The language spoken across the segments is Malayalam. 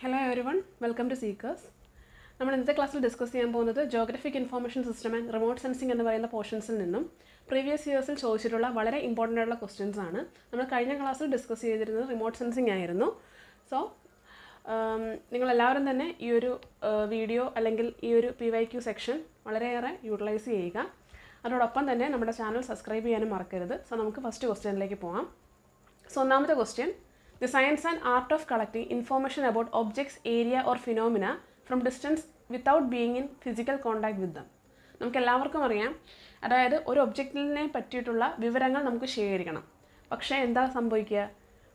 Hello everyone welcome to seekers നമ്മൾ ഇന്നത്തെ ക്ലാസ്സിൽ ഡിസ്കസ് ചെയ്യാൻ പോകുന്നത് geographic information system and remote sensing എന്ന് പറയുന്ന പോർഷൻസിൽ നിന്നും പ്രീവിയസ് ഇയേഴ്സിൽ ചോദിച്ചിട്ടുള്ള വളരെ ഇമ്പോർട്ടൻ്റ് ആയിട്ടുള്ള ക്വസ്റ്റ്യൻസ് ആണ് നമ്മൾ കഴിഞ്ഞ ക്ലാസ്സിൽ ഡിസ്കസ് ചെയ്തിരുന്നത് റിമോട്ട് സെൻസിംഗ് ആയിരുന്നു സോ നിങ്ങളെല്ലാവരും തന്നെ ഈ ഒരു വീഡിയോ അല്ലെങ്കിൽ ഈ ഒരു പി വൈ ക്യു സെക്ഷൻ വളരെയേറെ യൂട്ടിലൈസ് ചെയ്യുക അതോടൊപ്പം തന്നെ നമ്മുടെ ചാനൽ സബ്സ്ക്രൈബ് ചെയ്യാനും മറക്കരുത് സോ നമുക്ക് ഫസ്റ്റ് ക്വസ്റ്റ്യനിലേക്ക് പോകാം സോ ഒന്നാമത്തെ question The science and art of collecting information about objects, area or phenomena from distance without being in physical contact with them. നമുക്ക് എല്ലാവർക്കും അറിയാം അതായത് ഒരു ഒബ്ജക്റ്റിനെ പറ്റിയിട്ടുള്ള വിവരങ്ങൾ നമുക്ക് ശേഖരിക്കണം പക്ഷേ എന്താ സംഭവിക്കുക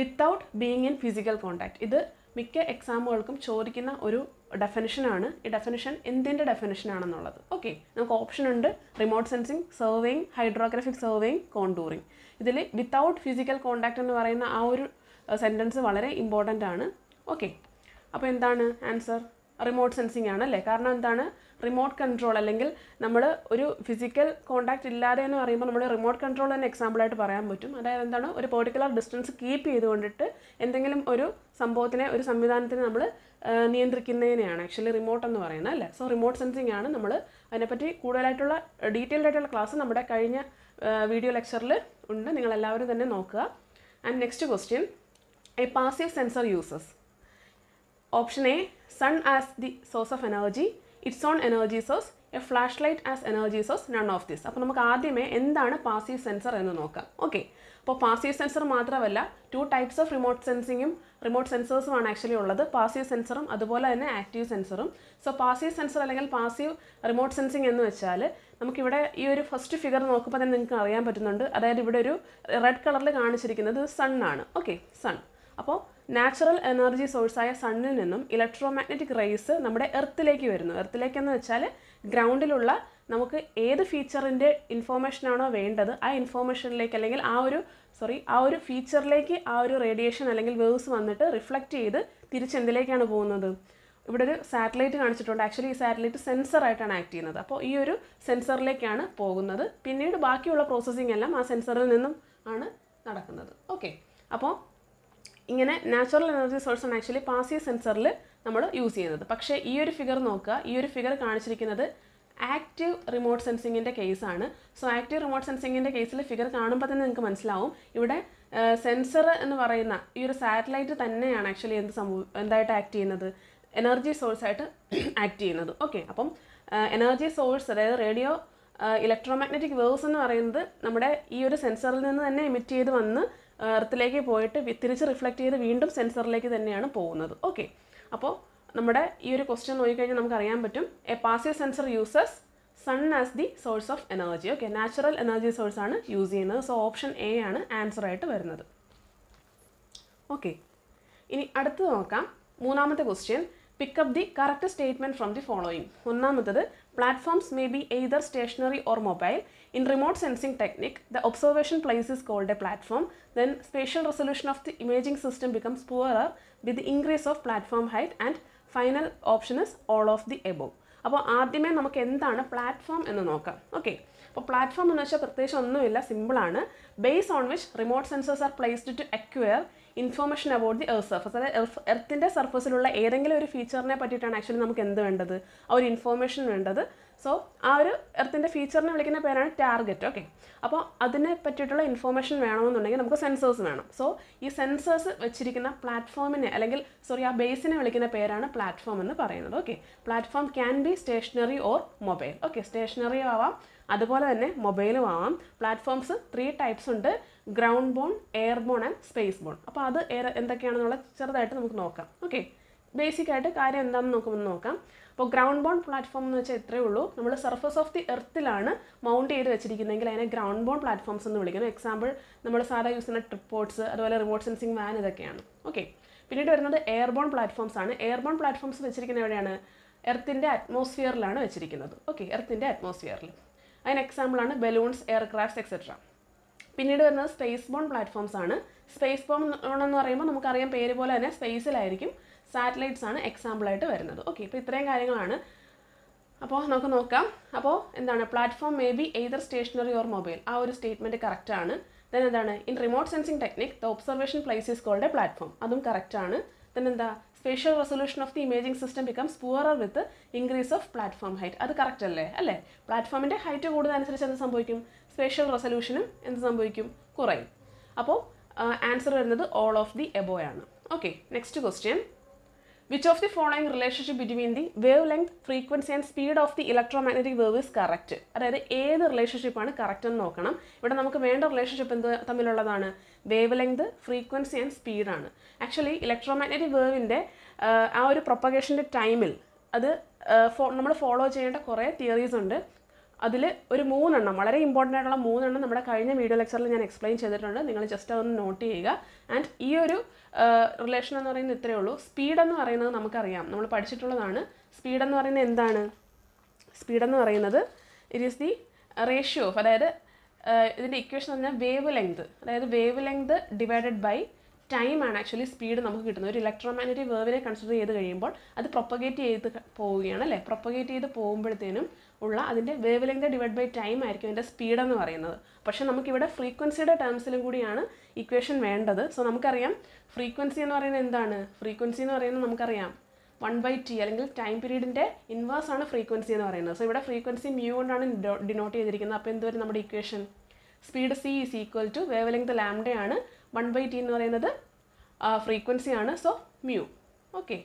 without being in physical contact ഇത് മിക്ക എക്സാമുകൾക്കും ചോദിക്കുന്ന ഒരു ഡെഫനിഷനാണ് ഈ ഡെഫനിഷൻ എന്തിൻ്റെ ഡെഫനിഷനാണെന്നുള്ളത് ഓക്കെ നമുക്ക് ഓപ്ഷൻ ഉണ്ട് remote sensing surveying hydrographic surveying contouring ഇതിൽ വിത്തൗട്ട് ഫിസിക്കൽ കോണ്ടാക്ട് എന്ന് പറയുന്ന ആ ഒരു സെൻറ്റൻസ് വളരെ ഇമ്പോർട്ടൻ്റ് ആണ് ഓക്കെ അപ്പോൾ എന്താണ് ആൻസർ റിമോട്ട് സെൻസിങ് ആണ് അല്ലേ കാരണം എന്താണ് റിമോട്ട് കൺട്രോൾ അല്ലെങ്കിൽ നമ്മൾ ഒരു ഫിസിക്കൽ കോൺടാക്റ്റ് ഇല്ലാതെ എന്ന് പറയുമ്പോൾ നമ്മൾ റിമോട്ട് കൺട്രോൾ തന്നെ എക്സാമ്പിളായിട്ട് പറയാൻ പറ്റും അതായത് എന്താണ് ഒരു പെർട്ടിക്കുലർ ഡിസ്റ്റൻസ് കീപ്പ് ചെയ്തുകൊണ്ടിട്ട് എന്തെങ്കിലും ഒരു സംഭവത്തിനെ ഒരു സംവിധാനത്തിന് നമ്മൾ നിയന്ത്രിക്കുന്നതിനെയാണ് ആക്ച്വലി റിമോട്ട് എന്ന് പറയുന്നത് അല്ലേ സോ റിമോട്ട് സെൻസിങ് ആണ് നമ്മൾ അതിനെപ്പറ്റി കൂടുതലായിട്ടുള്ള ഡീറ്റെയിൽഡ് ആയിട്ടുള്ള ക്ലാസ് നമ്മുടെ കഴിഞ്ഞ വീഡിയോ ലെക്ചറിൽ ഉണ്ട് നിങ്ങളെല്ലാവരും തന്നെ നോക്കുക and next question a passive sensor uses option a sun as the source of energy, its own energy source, a flashlight as energy source none of this അപ്പോൾ നമുക്ക് ആദ്യമേ എന്താണ് പാസീവ് സെൻസർ എന്ന് നോക്കാം ഓക്കെ അപ്പോൾ പാസീവ് സെൻസർ മാത്രമല്ല ടു ടൈപ്സ് ഓഫ് റിമോട്ട് സെൻസിങ്ങും റിമോട്ട് സെൻസേഴ്സുമാണ് ആക്ച്വലി ഉള്ളത് പാസീവ് സെൻസറും അതുപോലെ തന്നെ ആക്റ്റീവ് സെൻസറും സോ പാസീവ് സെൻസർ അല്ലെങ്കിൽ പാസീവ് റിമോട്ട് സെൻസിങ് എന്ന് വെച്ചാൽ നമുക്കിവിടെ ഈ ഒരു ഫസ്റ്റ് ഫിഗർ നോക്കുമ്പോൾ തന്നെ നിങ്ങൾക്ക് അറിയാൻ പറ്റുന്നുണ്ട് അതായത് ഇവിടെ ഒരു റെഡ് കളറിൽ കാണിച്ചിരിക്കുന്നത് സൺ ആണ് ഓക്കെ സൺ അപ്പോൾ നാച്ചുറൽ എനർജി സോഴ്സായ സണ്ണിൽ നിന്നും ഇലക്ട്രോമാഗ്നറ്റിക് റേസ് നമ്മുടെ എർത്തിലേക്ക് വരുന്നു എന്ന് വെച്ചാൽ ഗ്രൗണ്ടിലുള്ള നമുക്ക് ഏത് ഫീച്ചറിൻ്റെ ഇൻഫോർമേഷനാണോ വേണ്ടത് ആ ഇൻഫോർമേഷനിലേക്ക് അല്ലെങ്കിൽ ആ ഒരു സോറി ആ ഒരു ഫീച്ചറിലേക്ക് ആ ഒരു റേഡിയേഷൻ അല്ലെങ്കിൽ വേവ്സ് വന്നിട്ട് റിഫ്ലക്റ്റ് ചെയ്ത് തിരിച്ചെന്തിലേക്കാണ് പോകുന്നത് ഇവിടെ ഒരു സാറ്റലൈറ്റ് കാണിച്ചിട്ടുണ്ട് ആക്ച്വലി ഈ സാറ്റലൈറ്റ് സെൻസറായിട്ടാണ് ആക്ട് ചെയ്യുന്നത് അപ്പോൾ ഈ ഒരു സെൻസറിലേക്കാണ് പോകുന്നത് പിന്നീട് ബാക്കിയുള്ള പ്രോസസ്സിംഗ് എല്ലാം ആ സെൻസറിൽ നിന്നും ആണ് നടക്കുന്നത് ഓക്കെ അപ്പോൾ ഇങ്ങനെ നാച്ചുറൽ എനർജി ആണ് ആക്ച്വലി പാസീവ് സെൻസറിൽ നമ്മൾ യൂസ് ചെയ്യുന്നത് പക്ഷേ ഈ ഒരു ഫിഗർ നോക്കുക ഈ ഒരു ഫിഗർ കാണിച്ചിരിക്കുന്നത് ആക്റ്റീവ് റിമോട്ട് സെൻസിങ്ങിൻ്റെ കേസാണ് സോ ആക്റ്റീവ് റിമോട്ട് സെൻസിങ്ങിൻ്റെ കേസിൽ ഫിഗർ കാണുമ്പോൾ തന്നെ നിങ്ങൾക്ക് മനസ്സിലാവും ഇവിടെ സെൻസർ എന്ന് പറയുന്ന ഈ ഒരു സാറ്റലൈറ്റ് തന്നെയാണ് ആക്ച്വലി എന്ത് സംഭവം എന്തായിട്ട് ആക്ട് ചെയ്യുന്നത് എനർജി സോഴ്സായിട്ട് ആക്ട് ചെയ്യുന്നത് ഓക്കെ അപ്പം എനർജി സോഴ്സ് അതായത് റേഡിയോ ഇലക്ട്രോമാഗ്നറ്റിക് വേവ്സ് എന്ന് പറയുന്നത് നമ്മുടെ ഈ ഒരു സെൻസറിൽ നിന്ന് തന്നെ എമിറ്റ് ചെയ്ത് വന്ന് എർത്തിലേക്ക് പോയിട്ട് തിരിച്ച് റിഫ്ലക്റ്റ് ചെയ്ത് വീണ്ടും സെൻസറിലേക്ക് തന്നെയാണ് പോകുന്നത് ഓക്കെ അപ്പോൾ നമ്മുടെ ഈ ഒരു ക്വസ്റ്റ്യൻ നോക്കിക്കഴിഞ്ഞാൽ നമുക്ക് അറിയാൻ പറ്റും a passive sensor uses sun as the source of energy okay natural energy source ആണ് യൂസ് ചെയ്യുന്നത് സോ ഓപ്ഷൻ എ ആണ് ആൻസർ ആയിട്ട് വരുന്നത് ഓക്കെ ഇനി അടുത്ത് നോക്കാം മൂന്നാമത്തെ question pick up the correct statement from the following ഒന്നാമത്തത് platforms may be either stationary or mobile in remote sensing technique the observation place is called a platform then spatial resolution of the imaging system becomes poorer with increase of platform height and final option is all of the above അപ്പോൾ ആദ്യമേ നമുക്ക് എന്താണ് പ്ലാറ്റ്ഫോം എന്ന് നോക്കാം ഓക്കെ അപ്പോൾ പ്ലാറ്റ്ഫോം എന്ന് വെച്ചാൽ പ്രത്യേകിച്ച് ഒന്നുമില്ല സിമ്പിളാണ് base on which remote sensors are placed to acquire information about the earth surface അതായത് എർത്തിൻ്റെ സർഫസിലുള്ള ഏതെങ്കിലും ഒരു ഫീച്ചറിനെ പറ്റിയിട്ടാണ് ആക്ച്വലി നമുക്ക് എന്ത് വേണ്ടത് ആ ഒരു ഇൻഫോർമേഷൻ വേണ്ടത് സോ ആ ഒരു എർത്തിൻ്റെ ഫീച്ചറിനെ വിളിക്കുന്ന പേരാണ് ടാർഗറ്റ് ഓക്കെ അപ്പോൾ അതിനെ പറ്റിയിട്ടുള്ള ഇൻഫോർമേഷൻ വേണമെന്നുണ്ടെങ്കിൽ നമുക്ക് സെൻസേഴ്സ് വേണം സോ ഈ സെൻസേഴ്സ് വെച്ചിരിക്കുന്ന പ്ലാറ്റ്ഫോമിനെ അല്ലെങ്കിൽ സോറി ആ ബേസിനെ വിളിക്കുന്ന പേരാണ് പ്ലാറ്റ്ഫോം എന്ന് പറയുന്നത് okay platform can be stationary or mobile okay സ്റ്റേഷനറിയും ആവാം അതുപോലെ തന്നെ മൊബൈലും ആവാം പ്ലാറ്റ്ഫോംസ് ത്രീ ടൈപ്സ് ഉണ്ട് groundborne airborne and spaceborne അപ്പോൾ അത് എന്തൊക്കെയാണെന്നുള്ള ചെറുതായിട്ട് നമുക്ക് നോക്കാം ഓക്കെ ബേസിക് ആയിട്ട് കാര്യം എന്താണെന്ന് നമുക്കൊന്ന് നോക്കാം അപ്പോൾ ഗ്രൗണ്ട് ബോൺ പ്ലാറ്റ്ഫോം എന്ന് വെച്ചാൽ ഇത്രയേ ഉള്ളൂ നമ്മൾ സർഫസ് ഓഫ് ദി എർത്തിലാണ് മൗണ്ട് ചെയ്ത് വെച്ചിരിക്കുന്നതെങ്കിൽ അതിനെ ഗ്രൗണ്ട് ബോൺ പ്ലാറ്റ്ഫോംസ് എന്ന് വിളിക്കുന്നു എക്സാമ്പിൾ നമ്മൾ സാധാ യൂസ് ചെയ്യുന്ന ട്രിപ്പോർട്സ് അതുപോലെ റിമോട്ട് സെൻസിങ് വാൻ ഇതൊക്കെയാണ് ഓക്കെ പിന്നീട് വരുന്നത് എയർ ബോൺ പ്ലാറ്റ്ഫോംസ് ആണ് എയർ ബോൺ പ്ലാറ്റ്ഫോംസ് വെച്ചിരിക്കുന്ന എവിടെയാണ് എർത്തിൻ്റെ അറ്റ്മോസ്ഫിയറിലാണ് വെച്ചിരിക്കുന്നത് ഓക്കെ എർത്തിൻ്റെ അറ്റ്മോസ്ഫിയറിൽ അതിന് എക്സാമ്പിളാണ് ബലൂൺസ് എയർക്രാഫ്റ്റ്സ് എക്സെട്ര പിന്നീട് വരുന്നത് സ്പേസ് ബോൺ പ്ലാറ്റ്ഫോംസ് ആണ് സ്പേസ് ബോൺ എന്ന് പറയുമ്പോൾ നമുക്കറിയാം പേര് പോലെ തന്നെ സ്പേസിലായിരിക്കും സാറ്റലൈറ്റ്സ് ആണ് എക്സാമ്പിളായിട്ട് വരുന്നത് ഓക്കെ ഇപ്പോൾ ഇത്രയും കാര്യങ്ങളാണ് അപ്പോൾ നമുക്ക് നോക്കാം അപ്പോൾ എന്താണ് platform may be either stationary or mobile ആ ഒരു സ്റ്റേറ്റ്മെൻറ്റ് കറക്റ്റാണ് ദെൻ എന്താണ് in remote sensing technique the observation place കോളുടെ പ്ലാറ്റ്ഫോം അതും കറക്റ്റാണ് ദെൻ എന്താ spatial resolution of the imaging system becomes poorer with increase of platform height അത് കറക്റ്റ് അല്ലേ അല്ലേ പ്ലാറ്റ്ഫോമിൻ്റെ ഹൈറ്റ് കൂടുന്നതനുസരിച്ച് എന്ത് സംഭവിക്കും സ്പേഷ്യൽ റെസൊല്യൂഷനും എന്ത് സംഭവിക്കും കുറയും അപ്പോൾ ആൻസർ വരുന്നത് ഓൾ ഓഫ് ദി എബോ ആണ് okay next question which of the following relationship between the wavelength frequency and speed of the electromagnetic wave is correct അതായത് ഏത് റിലേഷൻഷിപ്പാണ് കറക്റ്റ് എന്ന് നോക്കണം ഇവിടെ നമുക്ക് വേണ്ട റിലേഷൻഷിപ്പ് എന്ത് തമ്മിലുള്ളതാണ് വേവ് ലെങ്ത് ഫ്രീക്വൻസി ആൻഡ് സ്പീഡാണ് ആക്ച്വലി ഇലക്ട്രോമാഗ്നറ്റിക് വേവിൻ്റെ ആ ഒരു പ്രൊപ്പഗേഷൻ്റെ ടൈമിൽ അത് നമ്മൾ ഫോളോ ചെയ്യേണ്ട കുറേ തിയറീസ് ഉണ്ട് അതിൽ ഒരു മൂന്നെണ്ണം വളരെ ഇമ്പോർട്ടൻ്റ് ആയിട്ടുള്ള മൂന്നെണ്ണം നമ്മുടെ കഴിഞ്ഞ വീഡിയോ ലെക്ചറിൽ ഞാൻ എക്സ്പ്ലെയിൻ ചെയ്തിട്ടുണ്ട് നിങ്ങൾ ജസ്റ്റ് അതൊന്ന് നോട്ട് ചെയ്യുക ആൻഡ് ഈ ഒരു റിലേഷൻ എന്ന് പറയുന്നത് ഇത്രയേ ഉള്ളൂ സ്പീഡ് എന്ന് പറയുന്നത് നമുക്കറിയാം നമ്മൾ പഠിച്ചിട്ടുള്ളതാണ് സ്പീഡ് എന്ന് പറയുന്നത് എന്താണ് സ്പീഡ് എന്ന് പറയുന്നത് it is the ratio of അതായത് ഇതിൻ്റെ ഇക്വേഷൻ എന്ന് പറഞ്ഞാൽ വേവ് ലെങ്ത് അതായത് വേവ് ലെങ്ത് ഡിവൈഡഡ് ബൈ ടൈമാണ് ആക്ച്വലി സ്പീഡ് നമുക്ക് കിട്ടുന്നത് ഒരു ഇലക്ട്രോമാഗ്നറ്റിക് വേവിനെ കൺസിഡർ ചെയ്ത് കഴിയുമ്പോൾ അത് പ്രൊപ്പഗേറ്റ് ചെയ്ത് പോവുകയാണ് അല്ലേ പ്രൊപ്പഗേറ്റ് ചെയ്ത് പോകുമ്പോഴത്തേനും ഉള്ള അതിൻ്റെ wavelength divide by time ആയിരിക്കും അതിൻ്റെ സ്പീഡ് എന്ന് പറയുന്നത് പക്ഷേ നമുക്കിവിടെ ഫ്രീക്വൻസിയുടെ ടേംസിലും കൂടിയാണ് ഇക്വേഷൻ വേണ്ടത് സോ നമുക്കറിയാം ഫ്രീക്വൻസി എന്ന് പറയുന്നത് എന്താണ് ഫ്രീക്വൻസി എന്ന് പറയുന്നത് നമുക്കറിയാം വൺ ബൈ ടി അല്ലെങ്കിൽ ടൈം പീരീഡിൻ്റെ ഇൻവേഴ്സ് ആണ് ഫ്രീക്വൻസി എന്ന് പറയുന്നത് സോ ഇവിടെ ഫ്രീക്വൻസി മ്യൂ കൊണ്ടാണ് ഡിനോട്ട് ചെയ്തിരിക്കുന്നത് അപ്പോൾ എന്തുവരും നമ്മുടെ equation speed C is equal to wavelength ആണ് വൺ ബൈ ടി എന്ന് പറയുന്നത് ഫ്രീക്വൻസിയാണ് സോ മ്യൂ ഓക്കെ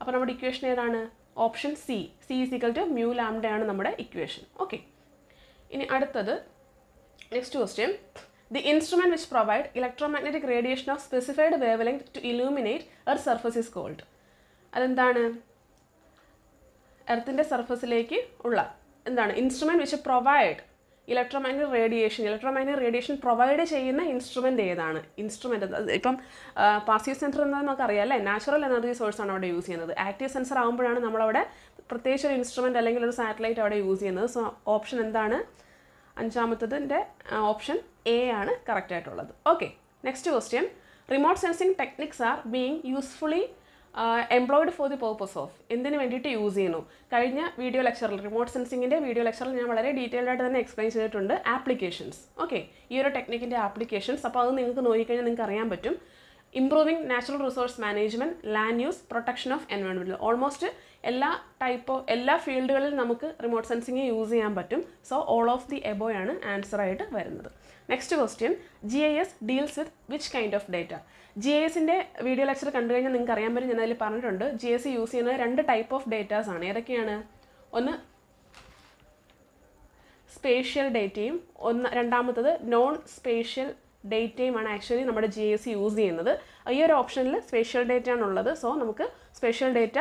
അപ്പോൾ നമ്മുടെ ഇക്വേഷൻ ഏതാണ് option C C is equal to mu ലാംഡയാണ് നമ്മുടെ ഇക്വേഷൻ ഓക്കെ ഇനി അടുത്തത് next question the instrument which provide electromagnetic radiation of specified wavelength to illuminate a surface is called അതെന്താണ് എർത്തിൻ്റെ സർഫസിലേക്ക് ഉള്ള എന്താണ് instrument which provide electromagnetic radiation electromagnetic radiation provide ചെയ്യുന്ന ഇൻസ്ട്രുമെൻ്റ് ഏതാണ് ഇൻസ്ട്രുമെൻ്റ് ഇപ്പം പാസീവ് സെൻസർ എന്ന് അറിയാം അല്ലേ നാച്ചുറൽ എനർജി സോഴ്സ് ആണ് അവിടെ യൂസ് ചെയ്യുന്നത് ആക്റ്റീവ് സെൻസർ ആകുമ്പോഴാണ് നമ്മളവിടെ പ്രത്യേകിച്ച് ഒരു ഇൻസ്ട്രുമെൻ്റ് അല്ലെങ്കിൽ ഒരു സാറ്റലൈറ്റ് അവിടെ യൂസ് ചെയ്യുന്നത് സോ ഓപ്ഷൻ എന്താണ് അഞ്ചാമത്തതിൻ്റെ ഓപ്ഷൻ എ ആണ് കറക്റ്റ് ആയിട്ടുള്ളത് okay next question remote sensing techniques are being usefully employed for the purpose of എന്തിനു വേണ്ടിയിട്ട് യൂസ് ചെയ്യുന്നു കഴിഞ്ഞ വീഡിയോ ലെക്ചറിൽ റിമോട്ട് സെൻസിങ്ങിൻ്റെ വീഡിയോ ലെക്ചറിൽ ഞാൻ വളരെ ഡീറ്റെയിൽഡ് ആയിട്ട് തന്നെ എക്സ്പ്ലെയിൻ ചെയ്തിട്ടുണ്ട് ആപ്ലിക്കേഷൻസ് ഓക്കെ ഈ ഒരു ടെക്നിക്കിൻ്റെ ആപ്ലിക്കേഷൻസ് അപ്പോൾ അത് നിങ്ങൾക്ക് നോക്കിക്കഴിഞ്ഞാൽ നിങ്ങൾക്ക് അറിയാൻ പറ്റും improving natural resource management land use protection of environmental almost എല്ലാ ടൈപ്പ് ഓഫ് എല്ലാ ഫീൽഡുകളിൽ നമുക്ക് റിമോട്ട് സെൻസിങ് യൂസ് ചെയ്യാൻ പറ്റും so all of the above ആണ് ആൻസർ ആയിട്ട് വരുന്നത് next question G I S deals with which kind of data G I എസിൻ്റെ വീഡിയോ ലെക്ചർ കണ്ടു കഴിഞ്ഞാൽ നിങ്ങൾക്ക് അറിയാൻ പറ്റും ഞാൻ അതിൽ പറഞ്ഞിട്ടുണ്ട് ജി എസ് യൂസ് ചെയ്യുന്നത് രണ്ട് ടൈപ്പ് ഓഫ് ഡേറ്റാസ് ആണ് ഏതൊക്കെയാണ് ഒന്ന് സ്പേഷ്യൽ ഡേറ്റയും ഒന്ന് രണ്ടാമത്തത് നോൺ സ്പേഷ്യൽ ഡേറ്റ് ടൈമാണ് ആക്ച്വലി നമ്മുടെ ജി എസ് യൂസ് ചെയ്യുന്നത് ഈ ഒരു ഓപ്ഷനിൽ സ്പെഷ്യൽ ഡേറ്റ ആണുള്ളത് സോ നമുക്ക് സ്പെഷ്യൽ ഡേറ്റ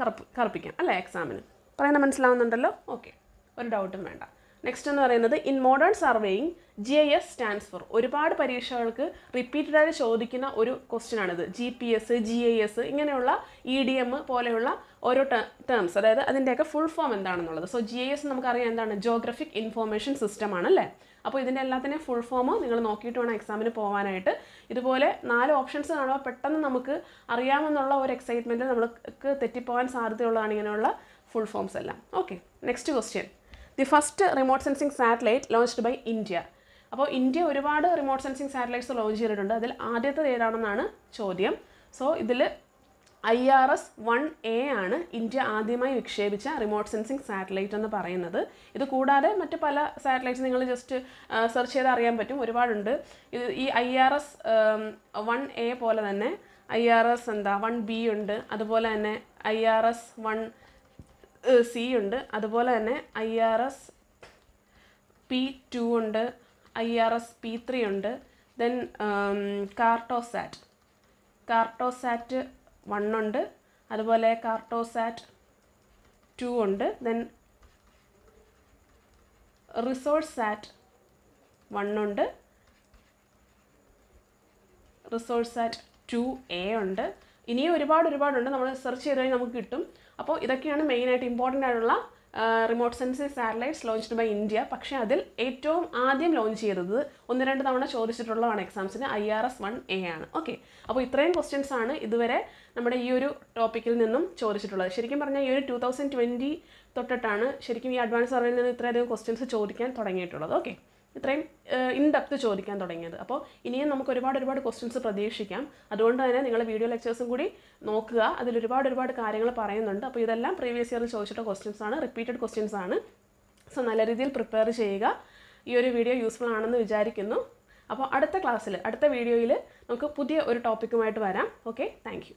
കറപ്പ് കറപ്പിക്കാം അല്ലേ എക്സാമിന് പറയുന്നത് മനസ്സിലാവുന്നുണ്ടല്ലോ ഓക്കെ ഒരു ഡൗട്ടും വേണ്ട നെക്സ്റ്റ് എന്ന് പറയുന്നത് in modern surveying G I S stands for ഒരുപാട് പരീക്ഷകൾക്ക് റിപ്പീറ്റഡായി ചോദിക്കുന്ന ഒരു ക്വസ്റ്റ്യൻ ആണിത് G P S G I S ഇങ്ങനെയുള്ള ഇ ഡി എം പോലെയുള്ള ഓരോ ടേംസ് അതായത് അതിൻ്റെയൊക്കെ ഫുൾ ഫോം എന്താണെന്നുള്ളത് സോ ജി ഐ എസ് നമുക്കറിയാം എന്താണ് ജോഗ്രഫിക് ഇൻഫോർമേഷൻ സിസ്റ്റം ആണല്ലേ അപ്പോൾ ഇതിൻ്റെ എല്ലാത്തിനെയും ഫുൾ ഫോം നിങ്ങൾ നോക്കിയിട്ട് വേണം എക്സാമിന് പോകാനായിട്ട് ഇതുപോലെ നാല് ഓപ്ഷൻസ് കാണുമ്പോൾ പെട്ടെന്ന് നമുക്ക് അറിയാമെന്നുള്ള ഒരു എക്സൈറ്റ്മെൻറ്റ് നമ്മൾക്ക് തെറ്റിപ്പോകാൻ സാധ്യതയുള്ളതാണ് ഇങ്ങനെയുള്ള ഫുൾ ഫോംസ് എല്ലാം okay next question the first remote sensing satellite launched by India അപ്പോൾ ഇന്ത്യ ഒരുപാട് റിമോട്ട് സെൻസിങ് സാറ്റലൈറ്റ്സ് ലോഞ്ച് ചെയ്തിട്ടുണ്ട് അതിൽ ആദ്യത്തേത് ഏതാണെന്നാണ് ചോദ്യം സോ ഇതിൽ I R S one A ആണ് ഇന്ത്യ ആദ്യമായി വിക്ഷേപിച്ച റിമോട്ട് സെൻസിങ് സാറ്റലൈറ്റ് എന്ന് പറയുന്നത് ഇത് കൂടാതെ മറ്റ് പല സാറ്റലൈറ്റ്സ് നിങ്ങൾ ജസ്റ്റ് സെർച്ച് ചെയ്താൽ അറിയാൻ പറ്റും ഒരുപാടുണ്ട് ഇത് ഈ I R S one A പോലെ തന്നെ ഐ ആർ എസ് എന്താ വൺ ബി ഉണ്ട് അതുപോലെ തന്നെ I R S one C ഉണ്ട് അതുപോലെ തന്നെ I R S P two ഉണ്ട് I R S P three ഉണ്ട് ദെൻ കാർട്ടോസാറ്റ് കാർട്ടോസാറ്റ് വൺ ഉണ്ട് അതുപോലെ കാർട്ടോസാറ്റ് ടു ഉണ്ട് ദെൻ റിസോഴ്സ് സാറ്റ് വൺ ഉണ്ട് റിസോഴ്സ് സാറ്റ് ടു എ ഉണ്ട് ഇനിയും ഒരുപാട് ഒരുപാടുണ്ട് നമ്മൾ സെർച്ച് ചെയ്ത് കഴിഞ്ഞാൽ നമുക്ക് കിട്ടും അപ്പോൾ ഇതൊക്കെയാണ് മെയിനായിട്ട് ഇമ്പോർട്ടൻ്റ് ആയിട്ടുള്ള remote sensing satellites launched by India പക്ഷേ അതിൽ ഏറ്റവും ആദ്യം ലോഞ്ച് ചെയ്തത് ഒന്ന് രണ്ട് തവണ ചോദിച്ചിട്ടുള്ളതാണ് എക്സാംസിന് I R S one A ആണ് ഓക്കെ അപ്പോൾ ഇത്രയും ക്വസ്റ്റ്യൻസ് ആണ് ഇതുവരെ നമ്മുടെ ഈ ഒരു ടോപ്പിക്കിൽ നിന്നും ചോദിച്ചിട്ടുള്ളത് ശരിക്കും പറഞ്ഞാൽ ഈ ഒരു ടു തൗസൻഡ് ട്വൻറ്റി തൊട്ടിട്ടാണ് ശരിക്കും ഈ അഡ്വാൻസ് സർവേയിൽ നിന്ന് ഇത്രയധികം ക്വസ്റ്റ്യൻസ് ചോദിക്കാൻ തുടങ്ങിയിട്ടുള്ളത് ഓക്കെ ഇത്രയും ഇൻ ഡെപ്ത് ചോദിക്കാൻ തുടങ്ങിയത് അപ്പോൾ ഇനിയും നമുക്ക് ഒരുപാട് ഒരുപാട് ക്വസ്റ്റ്യൻസ് പ്രതീക്ഷിക്കാം അതുകൊണ്ട് തന്നെ നിങ്ങൾ വീഡിയോ ലെക്ചേഴ്സും കൂടി നോക്കുക അതിൽ ഒരുപാട് ഒരുപാട് കാര്യങ്ങൾ പറയുന്നുണ്ട് അപ്പോൾ ഇതെല്ലാം പ്രീവിയസ് ഇയറിൽ ചോദിച്ചിട്ട ക്വസ്റ്റ്യൻസ് ആണ് റിപ്പീറ്റഡ് ക്വസ്റ്റ്യൻസ് ആണ് സോ നല്ല രീതിയിൽ പ്രിപ്പയർ ചെയ്യുക ഈ ഒരു വീഡിയോ യൂസ്ഫുൾ ആണെന്ന് വിചാരിക്കുന്നു അപ്പോൾ അടുത്ത ക്ലാസ്സിൽ അടുത്ത വീഡിയോയിൽ നമുക്ക് പുതിയ ഒരു ടോപ്പിക്കുമായിട്ട് വരാം ഓക്കെ താങ്ക്